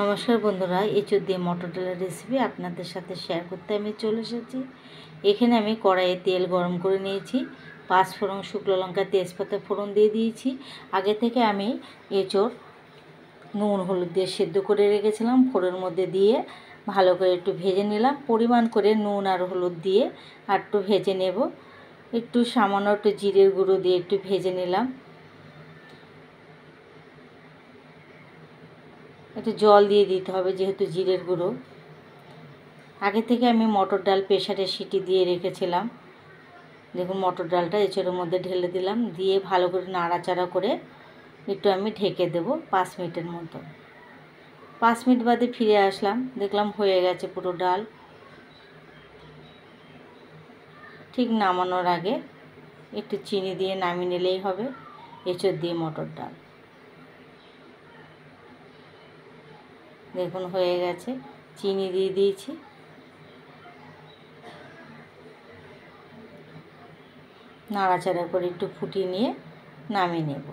নমস্কার বন্ধুরা এঁচুর দিয়ে মটর ডালের রেসিপি আপনাদের সাথে শেয়ার করতে আমি চলে এসেছি এখানে আমি কড়াইয়ে তেল গরম করে নিয়েছি পাঁচ ফোড়ন শুকনো লঙ্কা তেজপাতা ফোড়ন দিয়ে দিয়েছি আগে থেকে আমি এঁচোর নুন হলুদ দিয়ে সেদ্ধ করে রেখেছিলাম ফোড়নের মধ্যে দিয়ে ভালো করে একটু ভেজে নিলাম পরিমাণ করে নুন আর হলুদ দিয়ে আর একটু ভেজে নেব একটু সামান্য একটু জিরের গুঁড়ো দিয়ে একটু ভেজে নিলাম একটু জল দিয়ে দিতে হবে যেহেতু জিরের গুঁড়ো আগে থেকে আমি মটর ডাল প্রেশারে সিটি দিয়ে রেখেছিলাম দেখুন মটর ডালটা এঁচড়ের মধ্যে ঢেলে দিলাম দিয়ে ভালো করে নাড়াচাড়া করে একটু আমি ঢেকে দেব পাঁচ মিনিটের মতো পাঁচ মিনিট বাদে ফিরে আসলাম দেখলাম হয়ে গেছে পুরো ডাল ঠিক নামানোর আগে একটু চিনি দিয়ে নামিয়ে নিলেই হবে এঁচড় দিয়ে মটর ডাল দেখুন হয়ে গেছে চিনি দিয়ে দিয়েছি নাড়াচাড়া করে একটু ফুটিয়ে নিয়ে নামিয়ে নেবো